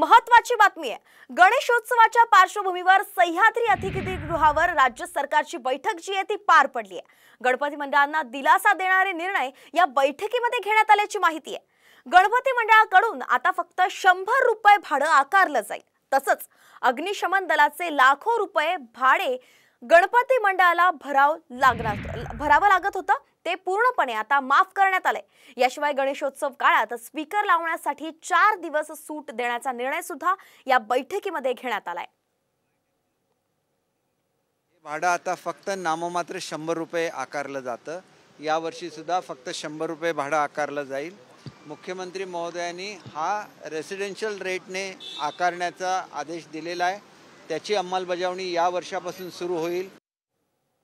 महत्वाची बातमी आहे गणेशोत्सवाच्या पार्श्वभूमीवर सह्याद्री अतिथीगृहावर राज्य सरकारची बैठक जी आहे ती पार पडली आहे गणपती मंडळांना दिलासा देणारे निर्णय या बैठकीमध्ये घेण्यात आल्याची माहिती आहे गणपती मंडळाकडून आता फक्त शंभर रुपये भाडं आकारलं जाईल तसंच अग्निशमन दलाचे लाखो रुपये भाडे गणपती मंडळाला भराव लागणार भरावं लागत होता ते पूर्णपणे आता माफ करण्यात आले याशिवाय गणेशोत्सव काळात स्पीकर लावण्यासाठी चार दिवस सूट देण्याचा निर्णय सुद्धा या बैठकीमध्ये घेण्यात आलाय भाडं आता फक्त नाममात्र शंभर रुपये आकारलं जातं यावर्षी सुद्धा फक्त शंभर रुपये भाडं आकारलं जाईल मुख्यमंत्री महोदयांनी हा रेसिडेन्शियल रेटने आकारण्याचा आदेश दिलेला आहे त्याची अंमलबजावणी या वर्षापासून सुरू होईल